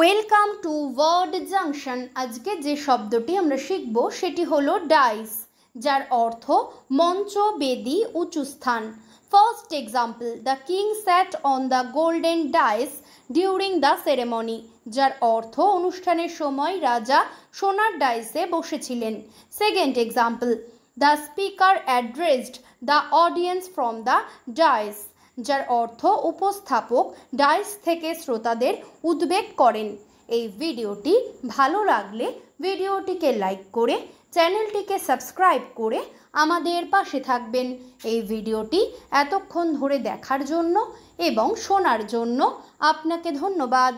welcome to word junction আজকে যে শব্দটি আমরা শিখব সেটি হলো ডাইস যার অর্থ মঞ্চ বেদি উঁচু স্থান first example the king sat on the golden dais during the ceremony যার অর্থ অনুষ্ঠানের সময় রাজা সোনার ডাইসে বসেছিলেন second example the speaker addressed the audience from the dais যার অর্থ উপস্থাপক ডাইস থেকে শ্রোতাদের উদ্বেগ করেন এই ভিডিওটি ভালো লাগলে ভিডিওটিকে লাইক করে চ্যানেলটিকে সাবস্ক্রাইব করে আমাদের পাশে থাকবেন এই ভিডিওটি এতক্ষণ ধরে দেখার জন্য এবং শোনার জন্য আপনাকে ধন্যবাদ